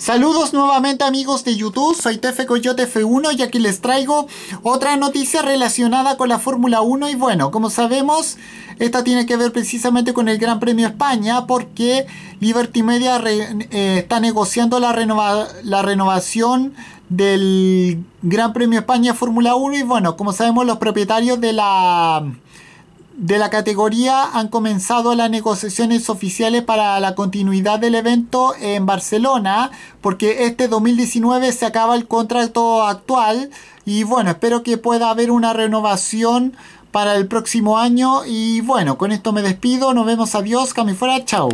Saludos nuevamente amigos de YouTube, soy Tefe Coyote F1 y aquí les traigo otra noticia relacionada con la Fórmula 1 y bueno, como sabemos, esta tiene que ver precisamente con el Gran Premio España porque Liberty Media eh, está negociando la, la renovación del Gran Premio España Fórmula 1 y bueno, como sabemos los propietarios de la de la categoría han comenzado las negociaciones oficiales para la continuidad del evento en Barcelona, porque este 2019 se acaba el contrato actual y bueno, espero que pueda haber una renovación para el próximo año y bueno, con esto me despido, nos vemos, adiós, que fuera, chao.